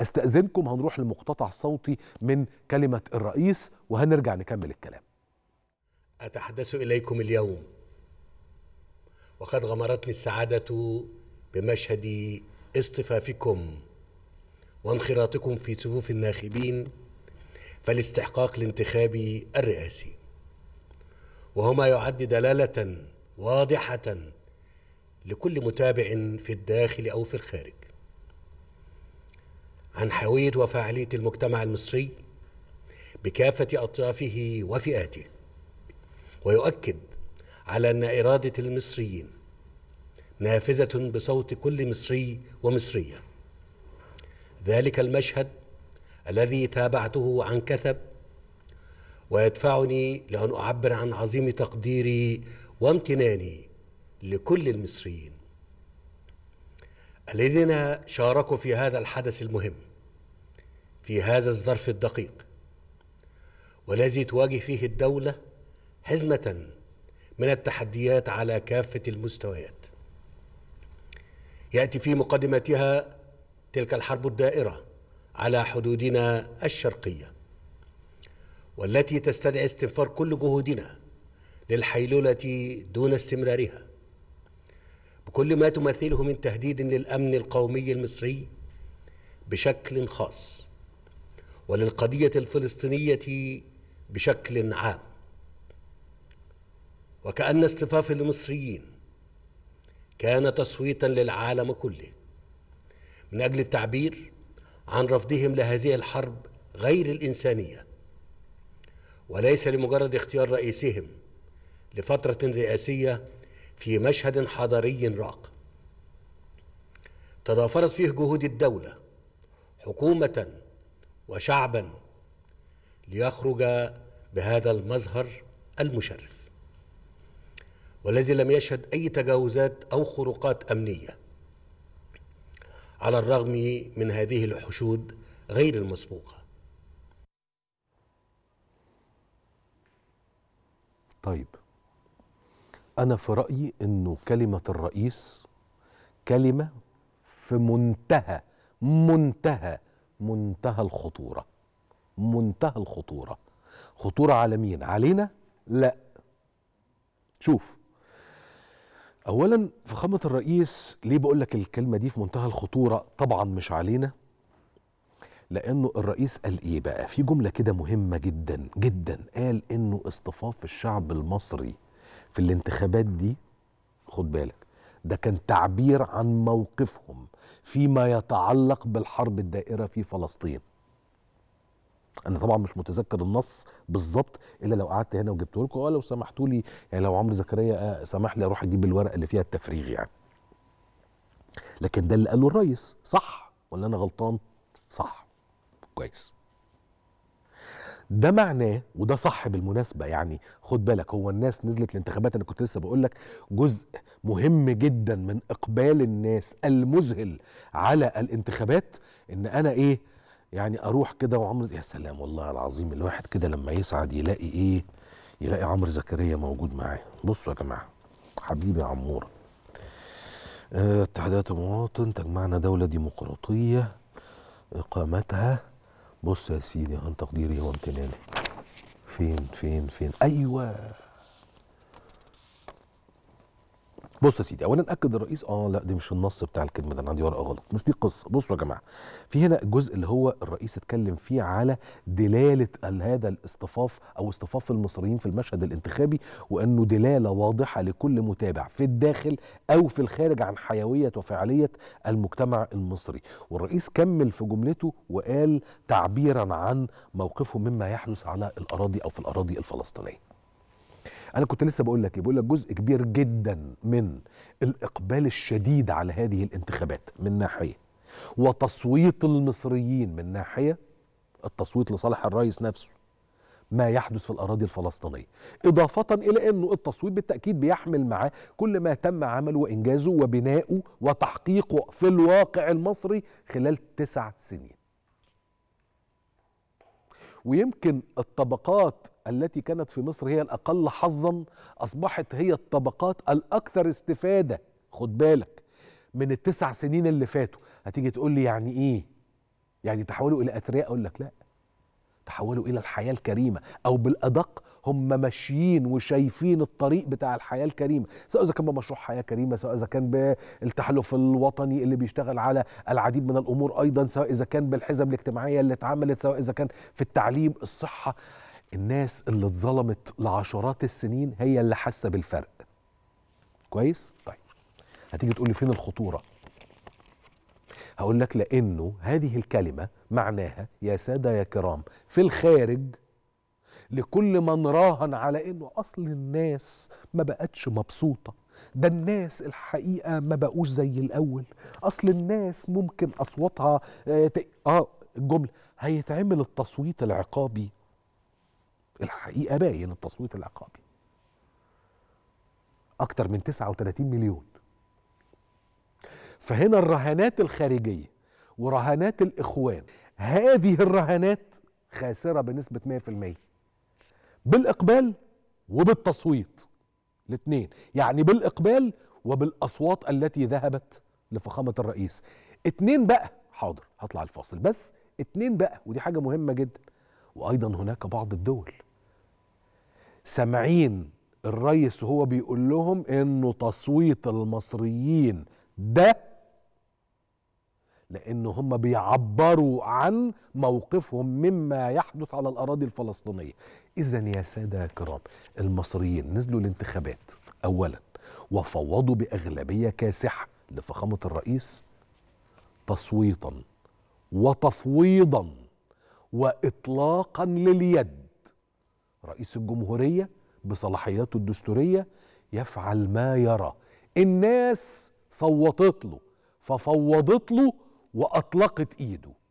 استأذنكم هنروح لمقتطع صوتي من كلمة الرئيس وهنرجع نكمل الكلام أتحدث إليكم اليوم وقد غمرتني السعادة بمشهد اصطفافكم وانخراطكم في صفوف الناخبين فالاستحقاق الانتخابي الرئاسي وهما يعد دلالة واضحة لكل متابع في الداخل أو في الخارج عن حيويه وفاعلية المجتمع المصري بكافة أطرافه وفئاته ويؤكد على أن إرادة المصريين نافذة بصوت كل مصري ومصرية ذلك المشهد الذي تابعته عن كثب ويدفعني لأن أعبر عن عظيم تقديري وامتناني لكل المصريين الذين شاركوا في هذا الحدث المهم في هذا الظرف الدقيق والذي تواجه فيه الدولة حزمة من التحديات على كافة المستويات يأتي في مقدمتها تلك الحرب الدائرة على حدودنا الشرقية والتي تستدعي استنفار كل جهودنا للحيلولة دون استمرارها وكل ما تمثله من تهديد للامن القومي المصري بشكل خاص وللقضيه الفلسطينيه بشكل عام وكان اصطفاف المصريين كان تصويتا للعالم كله من اجل التعبير عن رفضهم لهذه الحرب غير الانسانيه وليس لمجرد اختيار رئيسهم لفتره رئاسيه في مشهد حضاري راق تضافرت فيه جهود الدولة حكومة وشعبا ليخرج بهذا المظهر المشرف والذي لم يشهد أي تجاوزات أو خروقات أمنية على الرغم من هذه الحشود غير المسبوقه طيب أنا في رأيي أنه كلمة الرئيس كلمة في منتهى منتهى منتهى الخطورة منتهى الخطورة خطورة على مين؟ علينا؟ لا شوف أولا فخامة الرئيس ليه بقول لك الكلمة دي في منتهى الخطورة طبعا مش علينا لأنه الرئيس قال إيه بقى في جملة كده مهمة جدا جدا قال إنه اصطفاف الشعب المصري في الانتخابات دي خد بالك ده كان تعبير عن موقفهم فيما يتعلق بالحرب الدائرة في فلسطين أنا طبعا مش متذكر النص بالظبط إلا لو قعدت هنا وجبته لكم أه لو سمحتوا لي يعني لو عمرو زكريا آه، سمح لي أروح أجيب الورقة اللي فيها التفريغ يعني لكن ده اللي قاله الريس صح ولا أنا غلطان؟ صح كويس ده معناه وده صح بالمناسبة يعني خد بالك هو الناس نزلت الانتخابات أنا كنت لسه بقول لك جزء مهم جدا من إقبال الناس المذهل على الانتخابات إن أنا إيه يعني أروح كده وعمرو يا سلام والله العظيم الواحد كده لما يسعد يلاقي إيه يلاقي عمرو زكريا موجود معاه بصوا يا جماعة حبيبي يا عمورة آه، اتحادات المواطن تجمعنا دولة ديمقراطية إقامتها بص يا سيدي عن تقديري وامتناني فين فين فين ايوه بص يا سيدي اولا اكد الرئيس اه لا دي مش النص بتاع الكلمه ده انا عندي ورقه غلط مش دي قصه بصوا يا جماعه في هنا الجزء اللي هو الرئيس اتكلم فيه على دلاله هذا الاصطفاف او اصطفاف المصريين في المشهد الانتخابي وانه دلاله واضحه لكل متابع في الداخل او في الخارج عن حيويه وفعاليه المجتمع المصري والرئيس كمل في جملته وقال تعبيرا عن موقفه مما يحدث على الاراضي او في الاراضي الفلسطينيه انا كنت لسه بقول لك إيه؟ بقول لك جزء كبير جدا من الاقبال الشديد على هذه الانتخابات من ناحيه وتصويت المصريين من ناحيه التصويت لصالح الرئيس نفسه ما يحدث في الاراضي الفلسطينيه اضافه الى انه التصويت بالتاكيد بيحمل معاه كل ما تم عمله وانجازه وبنائه وتحقيقه في الواقع المصري خلال تسع سنين ويمكن الطبقات التي كانت في مصر هي الأقل حظا أصبحت هي الطبقات الأكثر استفادة خد بالك من التسع سنين اللي فاتوا هتيجي تقول لي يعني إيه يعني تحولوا إلى أثرياء أقول لك لأ تحولوا إلى الحياة الكريمة أو بالأدق هم ماشيين وشايفين الطريق بتاع الحياة الكريمة سواء إذا كان بمشروع حياة كريمة سواء إذا كان بالتحالف الوطني اللي بيشتغل على العديد من الأمور أيضا سواء إذا كان بالحزب الاجتماعية اللي اتعملت سواء إذا كان في التعليم الصحة الناس اللي اتظلمت لعشرات السنين هي اللي حاسه بالفرق كويس طيب هتيجي تقول لي فين الخطوره هقول لك لانه هذه الكلمه معناها يا ساده يا كرام في الخارج لكل من راهن على انه اصل الناس ما بقتش مبسوطه ده الناس الحقيقه ما بقوش زي الاول اصل الناس ممكن اصواتها اه الجمله آه، هيتعمل التصويت العقابي الحقيقه باين التصويت العقابي اكتر من 39 مليون فهنا الرهانات الخارجيه ورهانات الاخوان هذه الرهانات خاسره بنسبه 100% بالاقبال وبالتصويت الاثنين يعني بالاقبال وبالاصوات التي ذهبت لفخامه الرئيس اتنين بقى حاضر هطلع الفاصل بس اتنين بقى ودي حاجه مهمه جدا وأيضا هناك بعض الدول سامعين الريس وهو بيقول لهم إنه تصويت المصريين ده لأن هم بيعبروا عن موقفهم مما يحدث على الأراضي الفلسطينية إذا يا سادة كرام المصريين نزلوا الانتخابات أولا وفوضوا بأغلبية كاسحة لفخامة الرئيس تصويتا وتفويضا واطلاقا لليد رئيس الجمهوريه بصلاحياته الدستوريه يفعل ما يرى الناس صوتت له ففوضت له واطلقت ايده